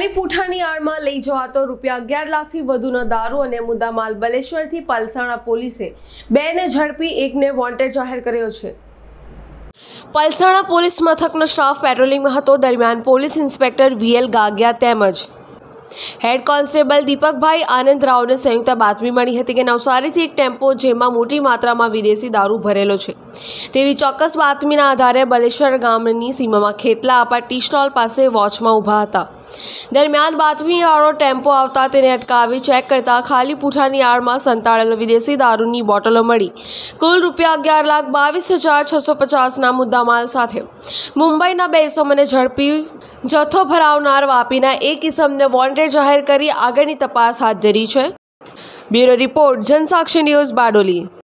પાટલી પૂઠાની આડમાં લઈ જવાતો રૂપિયા અગિયાર લાખથી વધુનો દારૂ અને મુદ્દામાલ બલેશ્વરથી પાલસાણા પોલીસે બેને ઝડપી એકને વોન્ટેડ જાહેર કર્યો છે પલસાણા પોલીસ મથકનો સ્ટાફ પેટ્રોલિંગમાં હતો દરમિયાન પોલીસ ઇન્સ્પેક્ટર વીએલ ગાગિયા તેમજ હેડ કોન્સ્ટેબલ દીપકભાઈ આનંદ રાવને સંયુક્ત બાતમી મળી હતી કે નવસારીથી એક ટેમ્પો જેમાં મોટી માત્રામાં વિદેશી દારૂ ભરેલો છે તેવી ચોક્કસ બાતમીના આધારે બલેશ્વર ગામની સીમામાં ખેતલા આપા ટી સ્ટોલ પાસે વોચમાં ઊભા હતા દરમિયાન બાતમીવાળો ટેમ્પો આવતા તેને અટકાવી ચેક કરતા ખાલી પૂઠાની આડમાં સંતાડેલો વિદેશી દારૂની બોટલો મળી કુલ રૂપિયા અગિયાર લાખ બાવીસ હજાર છસો પચાસના મુદ્દામાલ સાથે મુંબઈના બેસોમને ઝડપી જથ્થો ભરાવનાર વાપીના એ ઇસમને વોન્ટેડ જાહેર કરી આગળની તપાસ હાથ ધરી છે bureau report Jansakshi news Bardoli